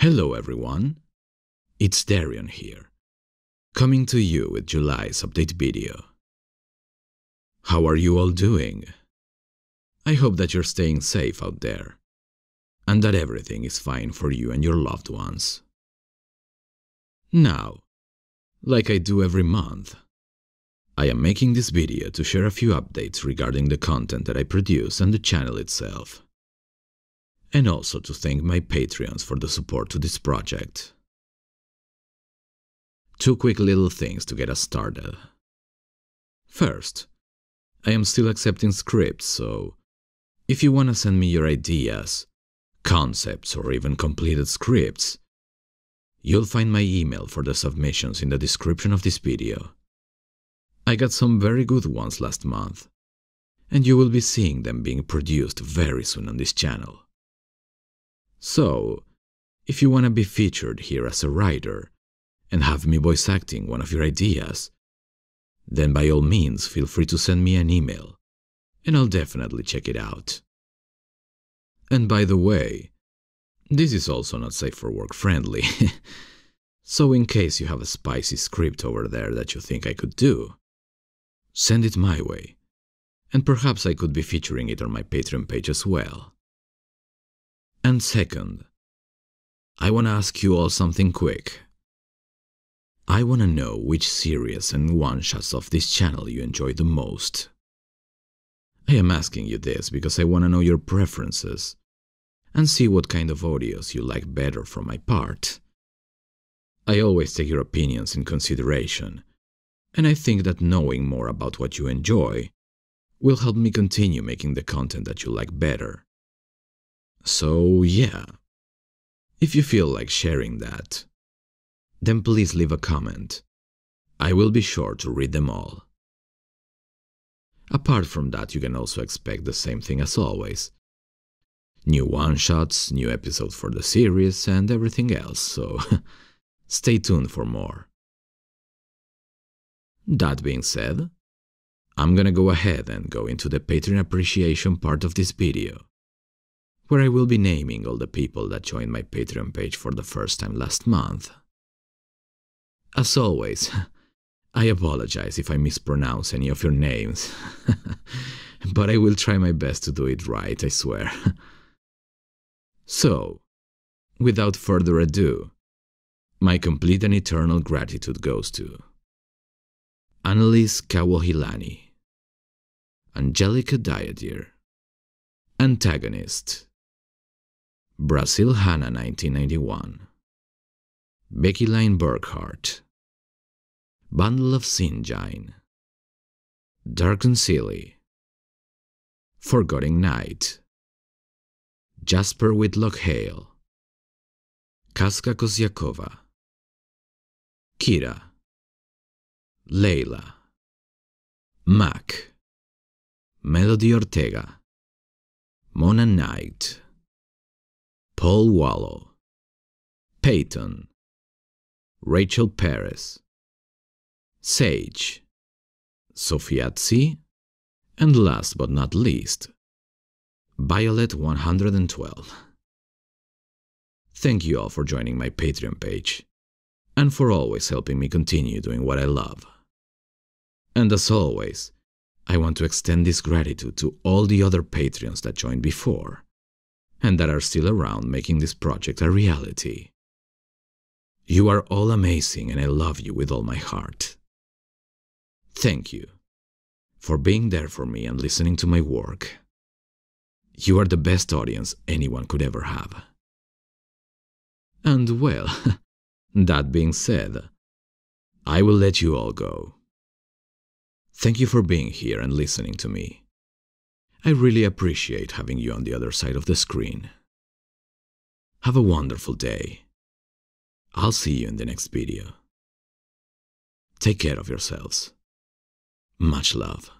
Hello everyone, it's Darian here, coming to you with July's update video. How are you all doing? I hope that you're staying safe out there, and that everything is fine for you and your loved ones. Now, like I do every month, I am making this video to share a few updates regarding the content that I produce and the channel itself and also to thank my Patreons for the support to this project. Two quick little things to get us started. First, I am still accepting scripts, so if you want to send me your ideas, concepts, or even completed scripts, you'll find my email for the submissions in the description of this video. I got some very good ones last month, and you will be seeing them being produced very soon on this channel. So, if you want to be featured here as a writer and have me voice acting one of your ideas, then by all means feel free to send me an email, and I'll definitely check it out. And by the way, this is also not safe for work friendly, so in case you have a spicy script over there that you think I could do, send it my way, and perhaps I could be featuring it on my Patreon page as well. And second, I want to ask you all something quick. I want to know which series and one-shots of this channel you enjoy the most. I am asking you this because I want to know your preferences and see what kind of audios you like better from my part. I always take your opinions in consideration, and I think that knowing more about what you enjoy will help me continue making the content that you like better. So, yeah. If you feel like sharing that, then please leave a comment. I will be sure to read them all. Apart from that, you can also expect the same thing as always. New one-shots, new episodes for the series, and everything else, so stay tuned for more. That being said, I'm gonna go ahead and go into the Patreon appreciation part of this video where I will be naming all the people that joined my Patreon page for the first time last month. As always, I apologize if I mispronounce any of your names, but I will try my best to do it right, I swear. so, without further ado, my complete and eternal gratitude goes to Annalise Kawahilani, Angelica Diadier, Antagonist, Brazil Hannah, 1991 Becky Line Burkhart Bundle of Sinjine Dark and Silly Forgotten Night Jasper Whitlock Hale Kaska Koziakova Kira Leila Mac Melody Ortega Mona Knight Paul Wallow, Peyton, Rachel Perez, Sage, Sofiazzi, and last but not least, Violet 112. Thank you all for joining my Patreon page and for always helping me continue doing what I love. And as always, I want to extend this gratitude to all the other Patreons that joined before and that are still around making this project a reality. You are all amazing and I love you with all my heart. Thank you for being there for me and listening to my work. You are the best audience anyone could ever have. And well, that being said, I will let you all go. Thank you for being here and listening to me. I really appreciate having you on the other side of the screen. Have a wonderful day. I'll see you in the next video. Take care of yourselves. Much love.